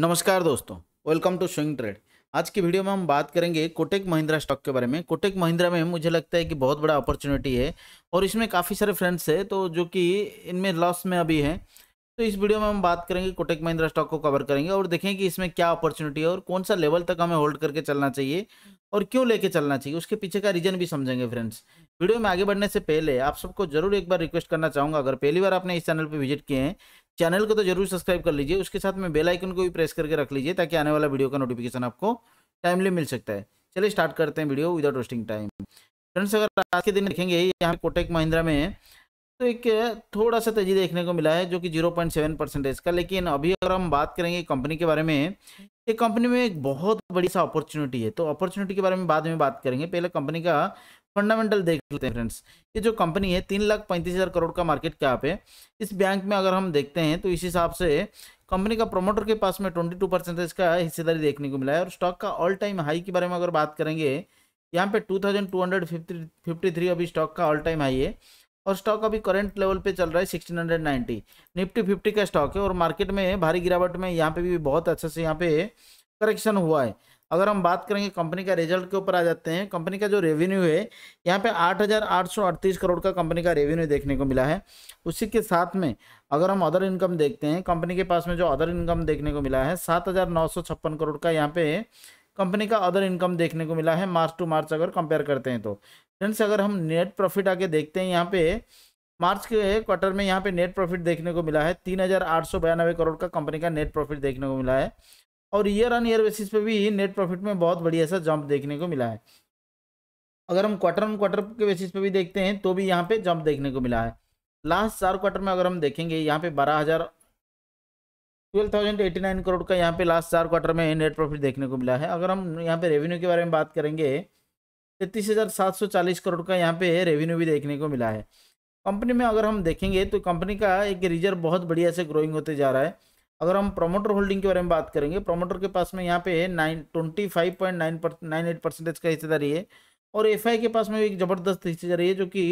नमस्कार दोस्तों welcome to swing trade आज की वीडियो में हम बात करेंगे कोटेक महिंद्रा स्टॉक के बारे में कोटेक महिंद्रा में मुझे लगता है कि बहुत बड़ा अपॉर्चुनिटी है और इसमें काफ़ी सारे फ्रेंड्स है तो जो कि इनमें लॉस में अभी है तो इस वीडियो में हम बात करेंगे कोटेक महिंद्रा स्टॉक को कवर करेंगे और देखें कि इसमें क्या अपॉर्चुनिटी है और कौन सा लेवल तक हमें होल्ड करके चलना चाहिए और क्यों लेके चलना चाहिए उसके पीछे का रीजन भी समझेंगे फ्रेंड्स वीडियो में आगे बढ़ने से पहले आप सबको जरूर एक बार रिक्वेस्ट करना चाहूँगा अगर पहली बार आपने इस चैनल पर विजिट किए हैं चैनल को तो जरूर सब्सक्राइब कर लीजिए उसके साथ में बेल आइकन को भी प्रेस करके रख लीजिए ताकि आने वाला वीडियो का नोटिफिकेशन आपको टाइमली मिल सकता है चलिए स्टार्ट करते हैं video without wasting time friends अगर आज के दिन देखेंगे यहाँ कोटेक महिंद्रा में तो एक थोड़ा सा तेजी देखने को मिला है जो कि 0.7 परसेंटेज का लेकिन अभी अगर हम बात करेंगे कंपनी के बारे में ये कंपनी में एक बहुत बड़ी सा अपॉर्चुनिटी है तो अपॉर्चुनिटी के बारे में बाद में बात करेंगे पहले कंपनी का फंडामेंटल देख लेते हैं फ्रेंड्स ये जो कंपनी है तीन लाख पैंतीस हज़ार करोड़ का मार्केट कैप है इस बैंक में अगर हम देखते हैं तो इस हिसाब से कंपनी का प्रमोटर के पास में ट्वेंटी टू परसेंटेज का हिस्सेदारी देखने को मिला है और स्टॉक का ऑल टाइम हाई के बारे में अगर बात करेंगे यहाँ पे two thousand two hundred fifty fifty three अभी स्टॉक का ऑल टाइम हाई है और स्टॉक अभी करंट लेवल पे चल रहा है sixteen hundred ninety Nifty fifty का स्टॉक है और मार्केट में भारी गिरावट में यहाँ पे भी बहुत अच्छे से यहाँ पे करेक्शन हुआ है अगर हम बात करेंगे कंपनी का रिजल्ट के ऊपर आ जाते हैं कंपनी का जो रेवेन्यू है यहाँ पे 8,838 करोड़ का कंपनी का रेवेन्यू देखने को मिला है उसी के साथ में अगर हम अदर इनकम देखते हैं कंपनी के पास में जो अदर इनकम देखने को मिला है सात करोड़ का यहाँ पे कंपनी का अदर इनकम देखने को मिला है मार्च टू मार्च अगर कंपेयर करते हैं तो फ्रेंड्स अगर हम नेट प्रॉफिट आके देखते हैं यहाँ पे मार्च के क्वार्टर में यहाँ पे नेट प्रॉफिट देखने को मिला है तीन हज़ार आठ सौ बयानवे करोड़ का कंपनी का नेट प्रॉफिट देखने को मिला है और ईयर ऑन ईयर बेसिस पे भी नेट प्रॉफिट में बहुत बढ़िया सा जंप देखने को मिला है अगर हम क्वार्टर ऑन क्वार्टर के बेसिस पे भी देखते हैं तो भी यहाँ पे जंप देखने को मिला है लास्ट चार क्वार्टर में अगर हम देखेंगे यहाँ पे बारह हज़ार twelve thousand eighty nine crore का यहाँ पे लास्ट चार क्वार्टर में नेट प्रॉफिट देखने को मिला है अगर हम यहाँ पे रेवेन्यू के बारे में बात करेंगे तैतीस हज़ार सात सौ चालीस करोड़ का यहाँ पे रेवेन्यू भी देखने को मिला है कंपनी में अगर हम देखेंगे तो कंपनी का एक रिजर्व बहुत बढ़िया से ग्रोइंग होते जा रहा है अगर हम प्रोमोटर होल्डिंग के बारे में बात करेंगे प्रोमोटर के पास में यहाँ पे है nine twenty five point nine पर, नाइन एट परसेंटेज का हिस्सेदारी है और एफ के पास में एक ज़बरदस्त हिस्सेदारी है जो कि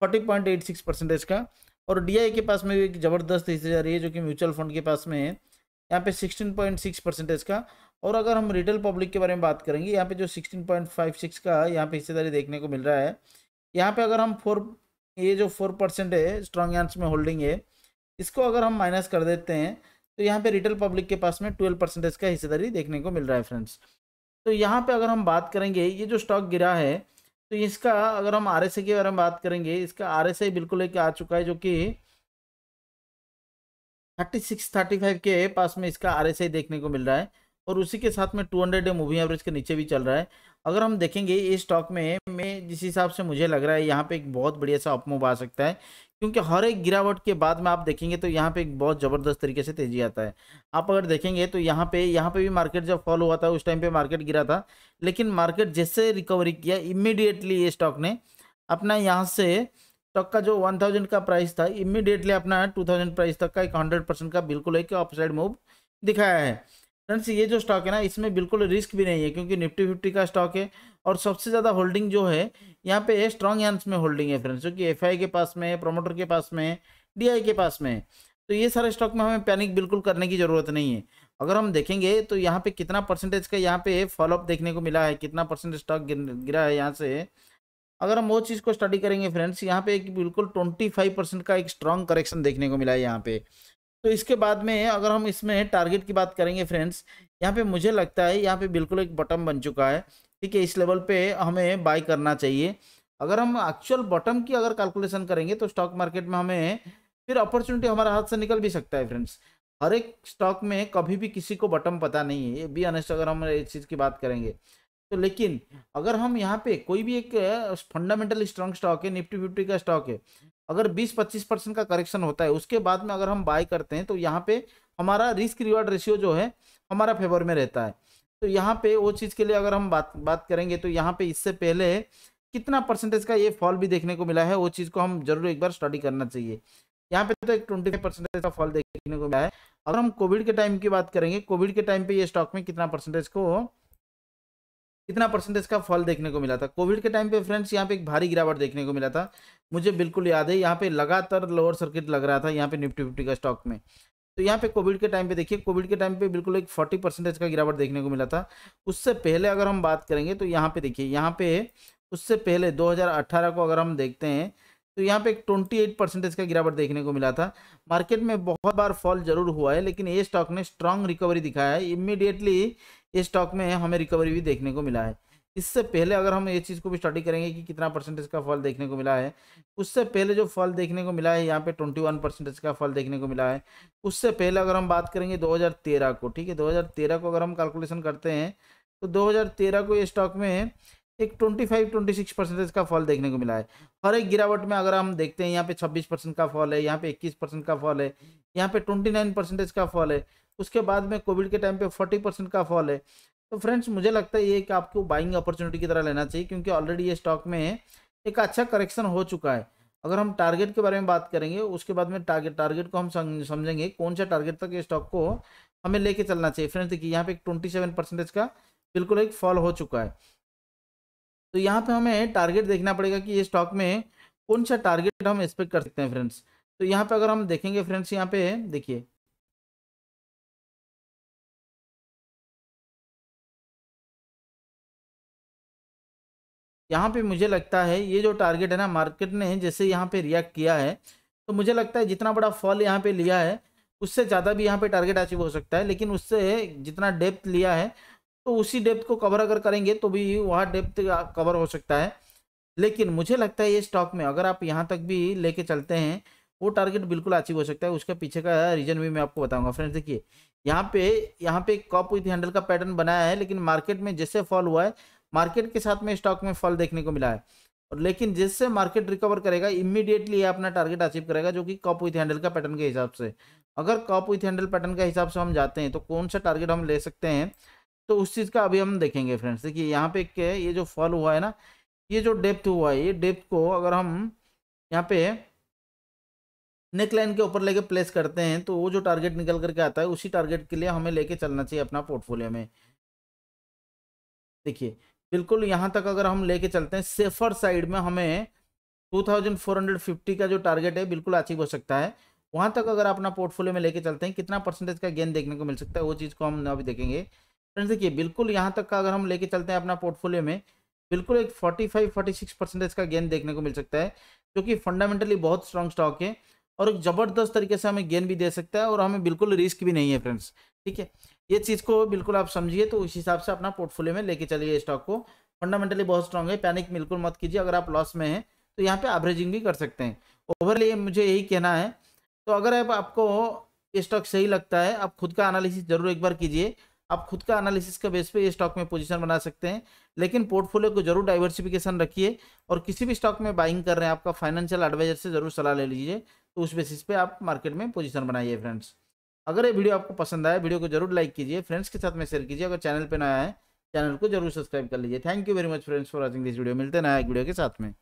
forty point eight six percentage का और डी के पास में एक ज़बरदस्त हिस्सेदारी है जो कि म्यूचुअल फंड के पास में है यहाँ पे सिक्सटीन पॉइंट सिक्स परसेंटेज का और अगर हम रिटेल पब्लिक के बारे में बात करेंगे यहाँ पे जो सिक्सटीन पॉइंट फाइव सिक्स का यहाँ पे हिस्सेदारी देखने को मिल रहा है यहाँ पे अगर हम फोर ये जो फोर परसेंट है स्ट्रॉन्ग एंड्स में होल्डिंग है इसको अगर हम माइनस कर देते हैं तो यहाँ पे रिटेल पब्लिक के पास में ट्वेल्व परसेंटेज का हिस्सेदारी देखने को मिल रहा है फ्रेंड्स तो यहाँ पे अगर हम बात करेंगे ये जो स्टॉक गिरा है तो इसका अगर हम आर के बारे में बात करेंगे इसका आर बिल्कुल एक आ चुका है जो कि थर्टी सिक्स थर्टी फाइव के पास में इसका आर देखने को मिल रहा है और उसी के साथ में टू हंड्रेड मूविंग एवरेज के नीचे भी चल रहा है अगर हम देखेंगे इस स्टॉक में मैं जिस हिसाब से मुझे लग रहा है यहाँ पे एक बहुत बढ़िया सा अपमूव आ सकता है क्योंकि हर एक गिरावट के बाद में आप देखेंगे तो यहाँ पे एक बहुत ज़बरदस्त तरीके से तेजी आता है आप अगर देखेंगे तो यहाँ पे यहाँ पे भी मार्केट जब फॉल हुआ था उस टाइम पे मार्केट गिरा था लेकिन मार्केट जैसे रिकवरी किया इमिडिएटली ये स्टॉक ने अपना यहाँ से स्टॉक का जो वन थाउजेंड का प्राइस था इमिडिएटली अपना टू थाउजेंड प्राइस तक का एक हंड्रेड परसेंट का बिल्कुल एक अपसाइड मूव दिखाया है फ्रेंड्स ये जो स्टॉक है ना इसमें बिल्कुल रिस्क भी नहीं है क्योंकि निफ्टी फिफ्टी का स्टॉक है और सबसे ज़्यादा होल्डिंग जो है यहाँ पे स्ट्रॉन्ग हैंड्स में होल्डिंग है फ्रेंड्स जो कि एफ के पास में है प्रोमोटर के पास में है डी के पास में है तो ये सारे स्टॉक में हमें पैनिक बिल्कुल करने की ज़रूरत नहीं है अगर हम देखेंगे तो यहाँ पे कितना परसेंटेज का यहाँ पे फॉलोअप देखने को मिला है कितना परसेंट स्टॉक गिरा है यहाँ से अगर हम वो चीज़ को स्टडी करेंगे फ्रेंड्स यहाँ पे एक बिल्कुल ट्वेंटी फाइव परसेंट का एक स्ट्रॉन्ग करेक्शन देखने को मिला है यहाँ पे तो इसके बाद में अगर हम इसमें टारगेट की बात करेंगे फ्रेंड्स यहाँ पे मुझे लगता है यहाँ पे बिल्कुल एक बटम बन चुका है ठीक है इस लेवल पे हमें बाय करना चाहिए अगर हम एक्चुअल बॉटम की अगर कैलकुलेशन करेंगे तो स्टॉक मार्केट में हमें फिर अपॉर्चुनिटी हमारे हाथ से निकल भी सकता है फ्रेंड्स हर एक स्टॉक में कभी भी किसी को बटम पता नहीं है ये भी अनेस्ट अगर हम इस चीज़ की बात करेंगे तो लेकिन अगर हम यहाँ पे कोई भी एक फंडामेंटल स्ट्रांग स्टॉक है निफ्टी फिफ्टी का स्टॉक है अगर 20-25 परसेंट का करेक्शन होता है उसके बाद में अगर हम बाय करते हैं तो यहाँ पे हमारा रिस्क रिवार्ड रेशियो जो है हमारा फेवर में रहता है तो यहाँ पे वो चीज़ के लिए अगर हम बात बात करेंगे तो यहाँ पे इससे पहले कितना परसेंटेज का ये फॉल भी देखने को मिला है वो चीज़ को हम जरूर एक बार स्टडी करना चाहिए यहाँ पे तो एक ट्वेंटी परसेंटेज का फॉल देखने को मिला है अगर हम कोविड के टाइम की बात करेंगे कोविड के टाइम पे ये स्टॉक में कितना परसेंटेज को कितना परसेंटेज का फॉल देखने को मिला था कोविड के टाइम पे फ्रेंड्स यहाँ पे एक भारी गिरावट देखने को मिला था मुझे बिल्कुल याद है यहाँ पे लगातार लोअर सर्किट लग रहा था यहाँ पे निफ्टी फिफ्टी का स्टॉक में तो यहाँ पे कोविड के टाइम पे देखिए कोविड के टाइम पे बिल्कुल एक फोर्टी परसेंटेज का गिरावट देखने को मिला था उससे पहले अगर हम बात करेंगे तो यहाँ पे देखिए यहाँ पे उससे पहले दो को अगर हम देखते हैं तो यहाँ पे एक ट्वेंटी एट परसेंटेज का गिरावट देखने को मिला था मार्केट में बहुत बार फॉल जरूर हुआ है लेकिन ये स्टॉक ने स्ट्रांग रिकवरी दिखाया है इमिडिएटली ये स्टॉक में हमें रिकवरी भी देखने को मिला है इससे पहले अगर हम ये चीज़ को भी स्टडी करेंगे कि कितना परसेंटेज का फॉल देखने को मिला है उससे पहले जो फॉल देखने को मिला है यहाँ पे 21 परसेंटेज का फॉल देखने को मिला है उससे पहले अगर हम बात करेंगे 2013 को ठीक है 2013 को अगर हम कैलकुलेशन करते हैं तो 2013 को ये स्टॉक में एक 25 26 परसेंटेज का फॉल देखने को मिला है हर एक गिरावट में अगर हम देखते हैं यहाँ पे 26 परसेंट का फॉल है यहाँ पे 21 परसेंट का फॉल है यहाँ पे 29 परसेंटेज का फॉल है उसके बाद में कोविड के टाइम पे 40 परसेंट का फॉल है तो फ्रेंड्स मुझे लगता है ये कि आपको बाइंग अपॉर्चुनिटी की तरह लेना चाहिए क्योंकि ऑलरेडी ये स्टॉक में एक अच्छा करेक्शन हो चुका है अगर हम टारगेट के बारे में बात करेंगे उसके बाद में टारगेट टारगेट को हम समझेंगे कौन सा टारगेट तक ये स्टॉक को हमें लेके चलना चाहिए फ्रेंड्स देखिए यहाँ पे एक ट्वेंटी सेवन परसेंटेज का बिल्कुल एक फॉल हो चुका है तो यहाँ पे हमें टारगेट देखना पड़ेगा कि ये स्टॉक में कौन सा टारगेट हम एक्सपेक्ट कर सकते हैं फ्रेंड्स तो यहाँ पे अगर हम देखेंगे फ्रेंड्स यहाँ पे देखिए यहाँ पे मुझे लगता है ये जो टारगेट है ना मार्केट ने जैसे यहाँ पे रिएक्ट किया है तो मुझे लगता है जितना बड़ा फॉल यहाँ पे लिया है उससे ज़्यादा भी यहाँ पे टारगेट अचीव हो सकता है लेकिन उससे जितना डेप्थ लिया है तो उसी डेप्थ को कवर अगर करेंगे तो भी वह डेप्थ कवर हो सकता है लेकिन मुझे लगता है ये स्टॉक में अगर आप यहाँ तक भी लेके चलते हैं वो टारगेट बिल्कुल अचीव हो सकता है उसके पीछे का रीजन भी मैं आपको बताऊंगा फ्रेंड्स देखिए यहाँ पे यहाँ पे कप विथ हैंडल का पैटर्न बनाया है लेकिन मार्केट में जैसे फॉल हुआ है मार्केट के साथ में स्टॉक में फॉल देखने को मिला है और लेकिन जिससे मार्केट रिकवर करेगा इमीडिएटली अपना टारगेट अचीव करेगा जो कि कप विथ हैंडल का पैटर्न के हिसाब से अगर कप विथ हैंडल पैटर्न के हिसाब से हम जाते हैं तो कौन सा टारगेट हम ले सकते हैं तो उस चीज़ का अभी हम देखेंगे फ्रेंड्स देखिए यहाँ पे है ये जो फॉल हुआ है ना ये जो डेप्थ हुआ है ये डेप्थ को अगर हम यहाँ पे नेक लाइन के ऊपर लेके प्लेस करते हैं तो वो जो टारगेट निकल करके आता है उसी टारगेट के लिए हमें लेके चलना चाहिए अपना पोर्टफोलियो में देखिए बिल्कुल यहाँ तक अगर हम लेके चलते हैं सेफर साइड में हमें 2450 का जो टारगेट है बिल्कुल अचीव हो सकता है वहाँ तक अगर अपना पोर्टफोलियो में लेके चलते हैं कितना परसेंटेज का गेन देखने को मिल सकता है वो चीज़ को हम अभी देखेंगे फ्रेंड्स देखिए बिल्कुल यहाँ तक का अगर हम लेके चलते हैं अपना पोर्टफोलियो में बिल्कुल एक 45 46 परसेंटेज का गेन देखने को मिल सकता है जो कि फंडामेंटली बहुत स्ट्रॉन्ग स्टॉक है और एक ज़बरदस्त तरीके से हमें गेन भी दे सकता है और हमें बिल्कुल रिस्क भी नहीं है फ्रेंड्स ठीक है ये चीज़ को बिल्कुल आप समझिए तो उस हिसाब से अपना पोर्टफोलियो में लेके चलिए स्टॉक को फंडामेंटली बहुत स्ट्रॉन्ग है पैनिक बिल्कुल मत कीजिए अगर आप लॉस में हैं तो यहाँ पे एवरेजिंग भी कर सकते हैं ओवरली मुझे यही कहना है तो अगर आप आपको ये स्टॉक सही लगता है आप खुद का एनालिसिस जरूर एक बार कीजिए आप खुद का एनालिसिस के बेस पे ये स्टॉक में पोजीशन बना सकते हैं लेकिन पोर्टफोलियो को जरूर डाइवर्सिफिकेशन रखिए और किसी भी स्टॉक में बाइंग कर रहे हैं आपका फाइनेंशियल एडवाइजर से जरूर सलाह ले लीजिए तो उस बेसिस पे आप मार्केट में पोजीशन बनाइए फ्रेंड्स अगर ये वीडियो आपको पसंद आया वीडियो को जरूर लाइक कीजिए फ्रेंड्स के साथ में शेयर कीजिए अगर चैनल पर नया है चैनल को जरूर सब्सक्राइब कर लीजिए thank you very much friends for watching this video मिलते हैं नया एक वीडियो के साथ में